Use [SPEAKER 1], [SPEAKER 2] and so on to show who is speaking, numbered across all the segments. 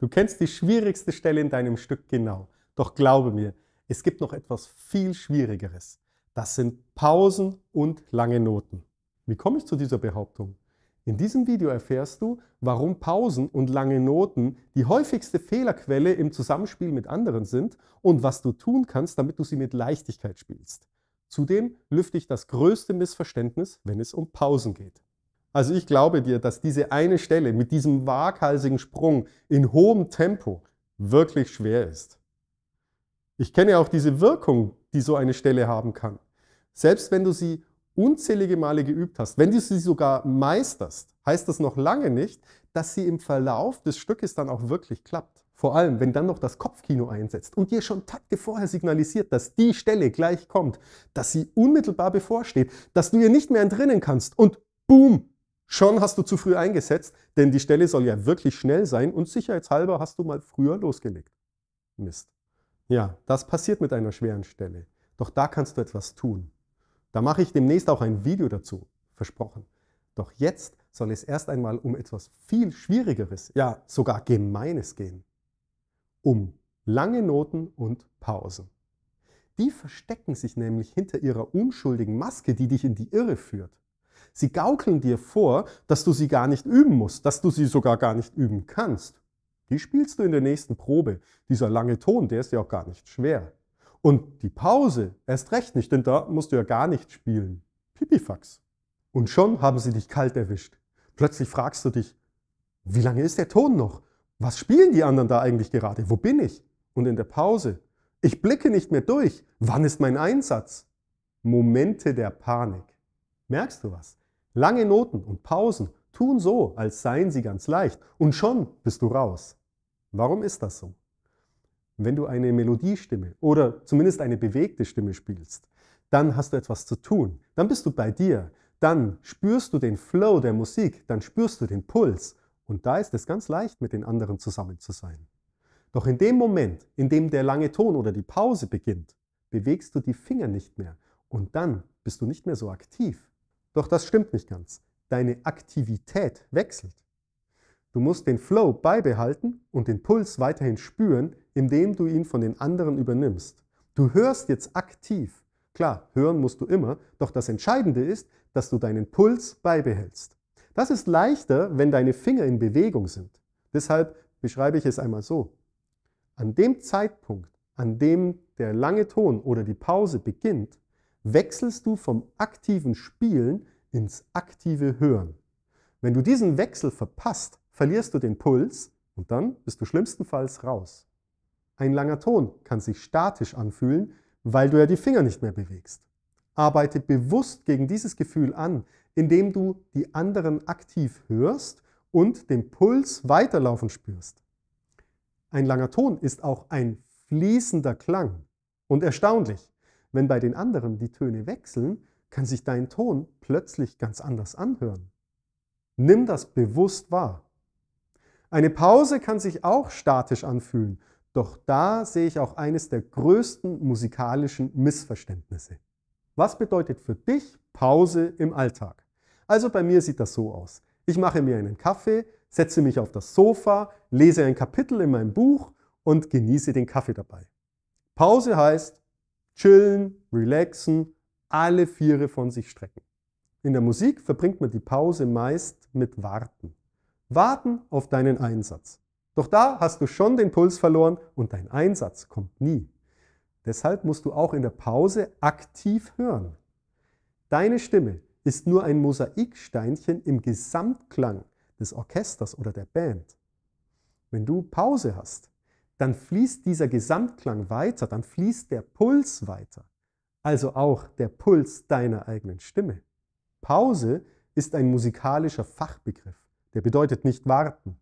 [SPEAKER 1] Du kennst die schwierigste Stelle in deinem Stück genau. Doch glaube mir, es gibt noch etwas viel Schwierigeres. Das sind Pausen und lange Noten. Wie komme ich zu dieser Behauptung? In diesem Video erfährst du, warum Pausen und lange Noten die häufigste Fehlerquelle im Zusammenspiel mit anderen sind und was du tun kannst, damit du sie mit Leichtigkeit spielst. Zudem lüfte ich das größte Missverständnis, wenn es um Pausen geht. Also ich glaube dir, dass diese eine Stelle mit diesem waghalsigen Sprung in hohem Tempo wirklich schwer ist. Ich kenne auch diese Wirkung, die so eine Stelle haben kann. Selbst wenn du sie unzählige Male geübt hast, wenn du sie sogar meisterst, heißt das noch lange nicht, dass sie im Verlauf des Stückes dann auch wirklich klappt. Vor allem, wenn dann noch das Kopfkino einsetzt und dir schon Takte vorher signalisiert, dass die Stelle gleich kommt, dass sie unmittelbar bevorsteht, dass du ihr nicht mehr entrinnen kannst und boom, Schon hast du zu früh eingesetzt, denn die Stelle soll ja wirklich schnell sein und sicherheitshalber hast du mal früher losgelegt. Mist. Ja, das passiert mit einer schweren Stelle. Doch da kannst du etwas tun. Da mache ich demnächst auch ein Video dazu. Versprochen. Doch jetzt soll es erst einmal um etwas viel Schwierigeres, ja sogar Gemeines gehen. Um lange Noten und Pausen. Die verstecken sich nämlich hinter ihrer unschuldigen Maske, die dich in die Irre führt. Sie gaukeln dir vor, dass du sie gar nicht üben musst, dass du sie sogar gar nicht üben kannst. Die spielst du in der nächsten Probe. Dieser lange Ton, der ist ja auch gar nicht schwer. Und die Pause erst recht nicht, denn da musst du ja gar nicht spielen. Pipifax. Und schon haben sie dich kalt erwischt. Plötzlich fragst du dich, wie lange ist der Ton noch? Was spielen die anderen da eigentlich gerade? Wo bin ich? Und in der Pause, ich blicke nicht mehr durch. Wann ist mein Einsatz? Momente der Panik. Merkst du was? Lange Noten und Pausen tun so, als seien sie ganz leicht und schon bist du raus. Warum ist das so? Wenn du eine Melodiestimme oder zumindest eine bewegte Stimme spielst, dann hast du etwas zu tun, dann bist du bei dir, dann spürst du den Flow der Musik, dann spürst du den Puls und da ist es ganz leicht, mit den anderen zusammen zu sein. Doch in dem Moment, in dem der lange Ton oder die Pause beginnt, bewegst du die Finger nicht mehr und dann bist du nicht mehr so aktiv. Doch das stimmt nicht ganz. Deine Aktivität wechselt. Du musst den Flow beibehalten und den Puls weiterhin spüren, indem du ihn von den anderen übernimmst. Du hörst jetzt aktiv. Klar, hören musst du immer, doch das Entscheidende ist, dass du deinen Puls beibehältst. Das ist leichter, wenn deine Finger in Bewegung sind. Deshalb beschreibe ich es einmal so. An dem Zeitpunkt, an dem der lange Ton oder die Pause beginnt, wechselst du vom aktiven Spielen ins aktive Hören. Wenn du diesen Wechsel verpasst, verlierst du den Puls und dann bist du schlimmstenfalls raus. Ein langer Ton kann sich statisch anfühlen, weil du ja die Finger nicht mehr bewegst. Arbeite bewusst gegen dieses Gefühl an, indem du die anderen aktiv hörst und den Puls weiterlaufen spürst. Ein langer Ton ist auch ein fließender Klang. Und erstaunlich, wenn bei den anderen die Töne wechseln, kann sich dein Ton plötzlich ganz anders anhören. Nimm das bewusst wahr. Eine Pause kann sich auch statisch anfühlen, doch da sehe ich auch eines der größten musikalischen Missverständnisse. Was bedeutet für dich Pause im Alltag? Also bei mir sieht das so aus. Ich mache mir einen Kaffee, setze mich auf das Sofa, lese ein Kapitel in meinem Buch und genieße den Kaffee dabei. Pause heißt, chillen, relaxen, alle Viere von sich strecken. In der Musik verbringt man die Pause meist mit Warten. Warten auf deinen Einsatz. Doch da hast du schon den Puls verloren und dein Einsatz kommt nie. Deshalb musst du auch in der Pause aktiv hören. Deine Stimme ist nur ein Mosaiksteinchen im Gesamtklang des Orchesters oder der Band. Wenn du Pause hast, dann fließt dieser Gesamtklang weiter, dann fließt der Puls weiter, also auch der Puls deiner eigenen Stimme. Pause ist ein musikalischer Fachbegriff, der bedeutet nicht warten.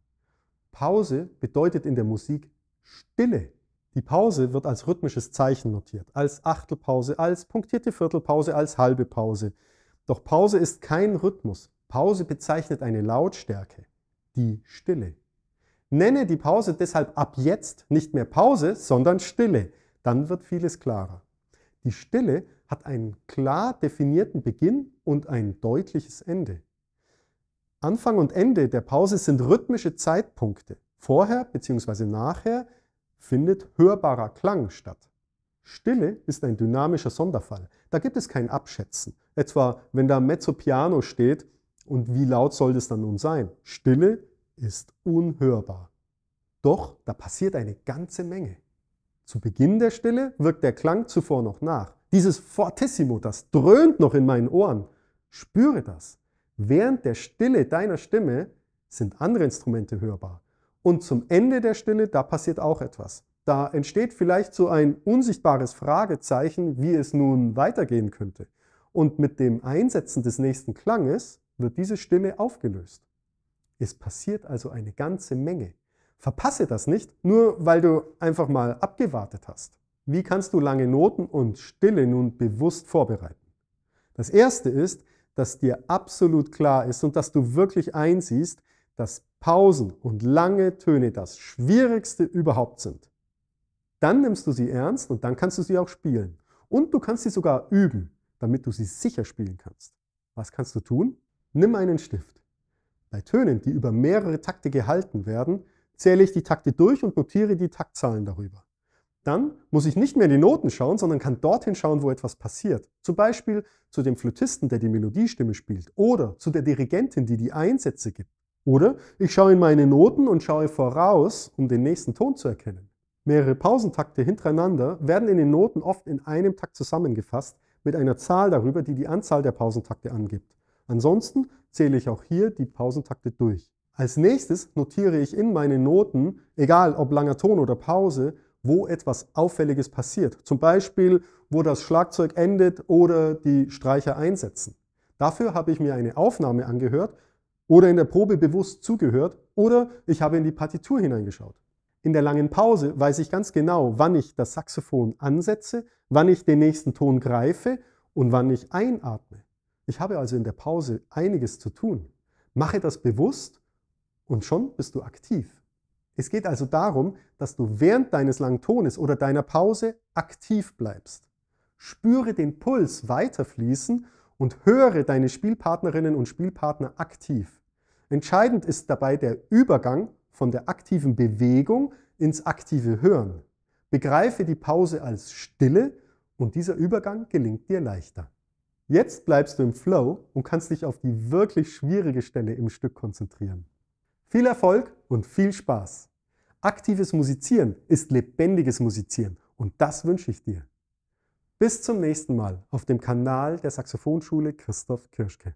[SPEAKER 1] Pause bedeutet in der Musik Stille. Die Pause wird als rhythmisches Zeichen notiert, als Achtelpause, als punktierte Viertelpause, als halbe Pause. Doch Pause ist kein Rhythmus. Pause bezeichnet eine Lautstärke, die Stille. Nenne die Pause deshalb ab jetzt nicht mehr Pause, sondern Stille. Dann wird vieles klarer. Die Stille hat einen klar definierten Beginn und ein deutliches Ende. Anfang und Ende der Pause sind rhythmische Zeitpunkte. Vorher bzw. nachher findet hörbarer Klang statt. Stille ist ein dynamischer Sonderfall. Da gibt es kein Abschätzen. Etwa wenn da Mezzo Piano steht und wie laut soll das dann nun sein? Stille ist unhörbar. Doch da passiert eine ganze Menge. Zu Beginn der Stille wirkt der Klang zuvor noch nach. Dieses Fortissimo, das dröhnt noch in meinen Ohren. Spüre das. Während der Stille deiner Stimme sind andere Instrumente hörbar. Und zum Ende der Stille, da passiert auch etwas. Da entsteht vielleicht so ein unsichtbares Fragezeichen, wie es nun weitergehen könnte. Und mit dem Einsetzen des nächsten Klanges wird diese Stimme aufgelöst. Es passiert also eine ganze Menge. Verpasse das nicht, nur weil du einfach mal abgewartet hast. Wie kannst du lange Noten und Stille nun bewusst vorbereiten? Das Erste ist, dass dir absolut klar ist und dass du wirklich einsiehst, dass Pausen und lange Töne das Schwierigste überhaupt sind. Dann nimmst du sie ernst und dann kannst du sie auch spielen. Und du kannst sie sogar üben, damit du sie sicher spielen kannst. Was kannst du tun? Nimm einen Stift bei Tönen, die über mehrere Takte gehalten werden, zähle ich die Takte durch und notiere die Taktzahlen darüber. Dann muss ich nicht mehr in die Noten schauen, sondern kann dorthin schauen, wo etwas passiert. Zum Beispiel zu dem Flötisten, der die Melodiestimme spielt oder zu der Dirigentin, die die Einsätze gibt. Oder ich schaue in meine Noten und schaue voraus, um den nächsten Ton zu erkennen. Mehrere Pausentakte hintereinander werden in den Noten oft in einem Takt zusammengefasst mit einer Zahl darüber, die die Anzahl der Pausentakte angibt. Ansonsten zähle ich auch hier die Pausentakte durch. Als nächstes notiere ich in meine Noten, egal ob langer Ton oder Pause, wo etwas Auffälliges passiert. Zum Beispiel, wo das Schlagzeug endet oder die Streicher einsetzen. Dafür habe ich mir eine Aufnahme angehört oder in der Probe bewusst zugehört oder ich habe in die Partitur hineingeschaut. In der langen Pause weiß ich ganz genau, wann ich das Saxophon ansetze, wann ich den nächsten Ton greife und wann ich einatme. Ich habe also in der Pause einiges zu tun. Mache das bewusst und schon bist du aktiv. Es geht also darum, dass du während deines Langtones oder deiner Pause aktiv bleibst. Spüre den Puls weiterfließen und höre deine Spielpartnerinnen und Spielpartner aktiv. Entscheidend ist dabei der Übergang von der aktiven Bewegung ins aktive Hören. Begreife die Pause als Stille und dieser Übergang gelingt dir leichter. Jetzt bleibst du im Flow und kannst dich auf die wirklich schwierige Stelle im Stück konzentrieren. Viel Erfolg und viel Spaß. Aktives Musizieren ist lebendiges Musizieren und das wünsche ich dir. Bis zum nächsten Mal auf dem Kanal der Saxophonschule Christoph Kirschke.